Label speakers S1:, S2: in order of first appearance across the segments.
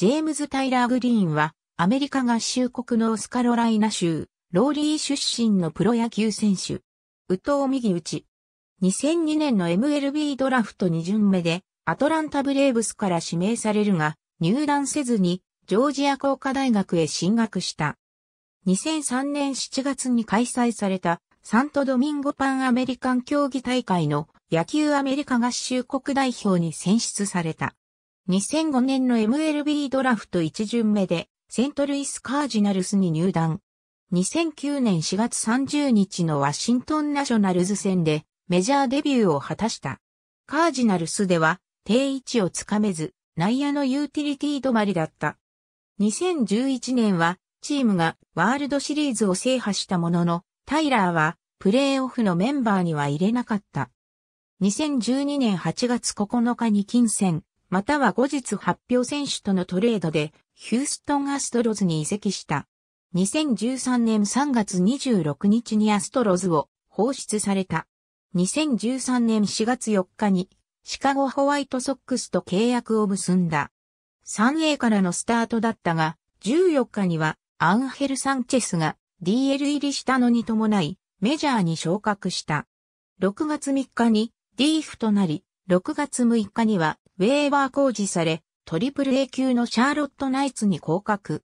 S1: ジェームズ・タイラー・グリーンは、アメリカ合衆国のオスカロライナ州、ローリー出身のプロ野球選手。宇藤右打ち。2002年の MLB ドラフト2巡目で、アトランタ・ブレーブスから指名されるが、入団せずに、ジョージア工科大学へ進学した。2003年7月に開催された、サントドミンゴパンアメリカン競技大会の野球アメリカ合衆国代表に選出された。2005年の MLB ドラフト1巡目で、セントルイスカージナルスに入団。2009年4月30日のワシントンナショナルズ戦で、メジャーデビューを果たした。カージナルスでは、定位置をつかめず、内野のユーティリティ止まりだった。2011年は、チームがワールドシリーズを制覇したものの、タイラーは、プレーオフのメンバーには入れなかった。2012年8月9日に金銭、または後日発表選手とのトレードで、ヒューストンアストロズに移籍した。2013年3月26日にアストロズを放出された。2013年4月4日にシカゴホワイトソックスと契約を結んだ。3A からのスタートだったが、14日にはアンヘル・サンチェスが DL 入りしたのに伴い、メジャーに昇格した。6月3日に D フとなり、6月6日にはウェーバー工事され、トリプル A 級のシャーロットナイツに降格。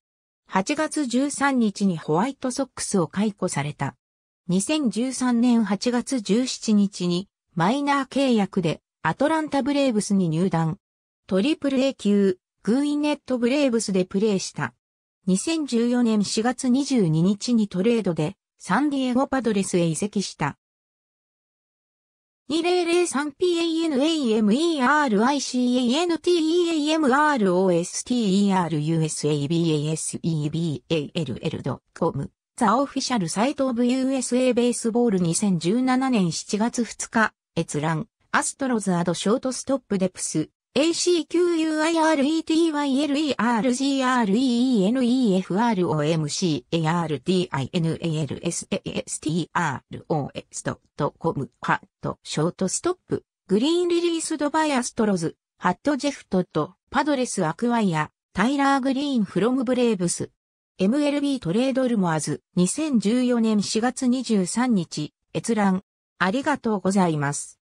S1: 8月13日にホワイトソックスを解雇された。2013年8月17日にマイナー契約でアトランタブレーブスに入団。トリプル A 級、グーイネットブレーブスでプレーした。2014年4月22日にトレードでサンディエゴパドレスへ移籍した。2 0 0 3 p a n a m e r i c a n t e m r o s t e r u s a b a s e b a l c o m ザオフィシャルサイトオブ USA ベースボール2017年7月2日閲覧アストロズアドショートストップデプス acquireityrerfromcartinals.com n ハットショートストップグリーンリリースドバイアストロズハットジェフトとパドレスアクワイアタイラー・グリーン・フロム・ブレーブス MLB トレードルモアズ2014年4月23日閲覧ありがとうございます。